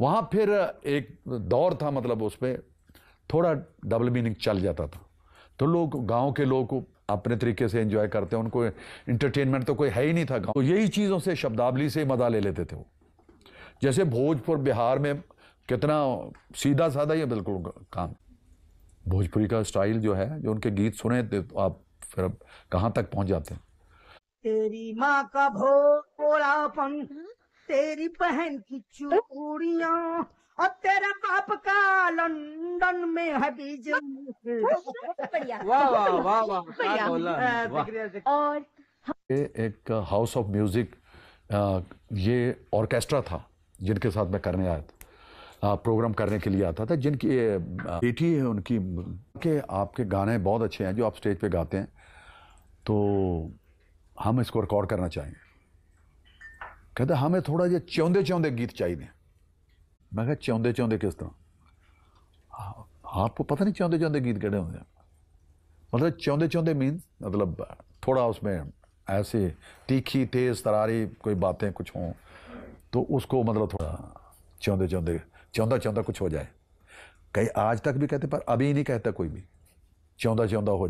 वहाँ फिर एक दौर था मतलब उस पर थोड़ा डबल मीनिंग चल जाता था तो लोग गांव के लोग अपने तरीके से एंजॉय करते हैं उनको इंटरटेनमेंट तो कोई है ही नहीं था गाँव तो यही चीज़ों से शब्दावली से मज़ा ले लेते थे वो जैसे भोजपुर बिहार में कितना सीधा साधा ये बिल्कुल काम भोजपुरी का स्टाइल जो है जो उनके गीत सुने तो आप फिर कहाँ तक पहुँच जाते हैं तेरी माँ का भोलापन तेरी बहन की हाँ? चूड़िया और तेरा बाप का लंदन में है हाँ, एक हाउस ऑफ म्यूजिक ये ऑर्केस्ट्रा था जिनके साथ मैं करने आया था प्रोग्राम करने के लिए आता था जिनकी बेटी है उनकी के आपके गाने बहुत अच्छे हैं जो आप स्टेज पे गाते हैं तो हम इसको रिकॉर्ड करना चाहेंगे कहते हमें थोड़ा जिहा च्योंदे च्योंदे गीत चाहिए मैं क्या च्योंदे च्योंदे किस तरह हाँ, आपको पता नहीं च्योंदे च्योंदे गीत कहे होंगे मतलब च्योंदे च्योंदे मीन मतलब थोड़ा उसमें ऐसे तीखी तेज़ तरारी कोई बातें कुछ हों तो उसको मतलब थोड़ा च्योंदे च्योंदे च्योंदा च्योंदा कुछ हो जाए कहीं आज तक भी कहते पर अभी नहीं कहता कोई भी च्योंदा च्योंदा हो